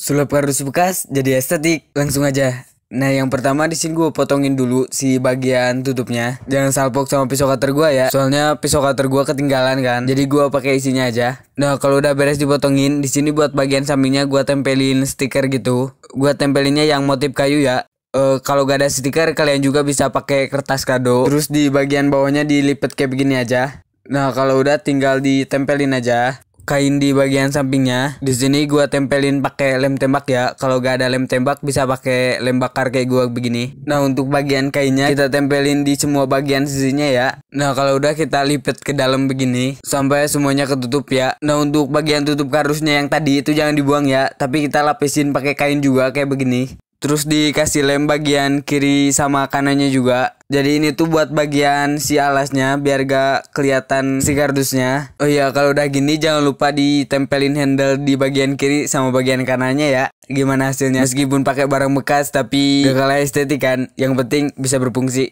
sulap kardus bekas jadi estetik langsung aja Nah yang pertama di sini gue potongin dulu si bagian tutupnya Jangan salpok sama pisau cutter gue ya Soalnya pisau cutter gue ketinggalan kan Jadi gue pakai isinya aja Nah kalau udah beres dipotongin di sini buat bagian sampingnya gue tempelin stiker gitu Gue tempelinnya yang motif kayu ya Uh, kalau gak ada stiker kalian juga bisa pakai kertas kado terus di bagian bawahnya dilipet kayak begini aja nah kalau udah tinggal ditempelin aja kain di bagian sampingnya. Di sini gua tempelin pakai lem tembak ya. Kalau gak ada lem tembak bisa pakai lem bakar kayak gua begini. Nah, untuk bagian kainnya kita tempelin di semua bagian sisinya ya. Nah, kalau udah kita lipat ke dalam begini sampai semuanya ketutup ya. Nah, untuk bagian tutup kardusnya yang tadi itu jangan dibuang ya, tapi kita lapisin pakai kain juga kayak begini. Terus dikasih lem bagian kiri sama kanannya juga jadi ini tuh buat bagian si alasnya biar gak kelihatan si kardusnya. Oh iya, kalau udah gini jangan lupa ditempelin handle di bagian kiri sama bagian kanannya ya. Gimana hasilnya? Meskipun pakai barang bekas tapi gak kalah estetik kan. Yang penting bisa berfungsi.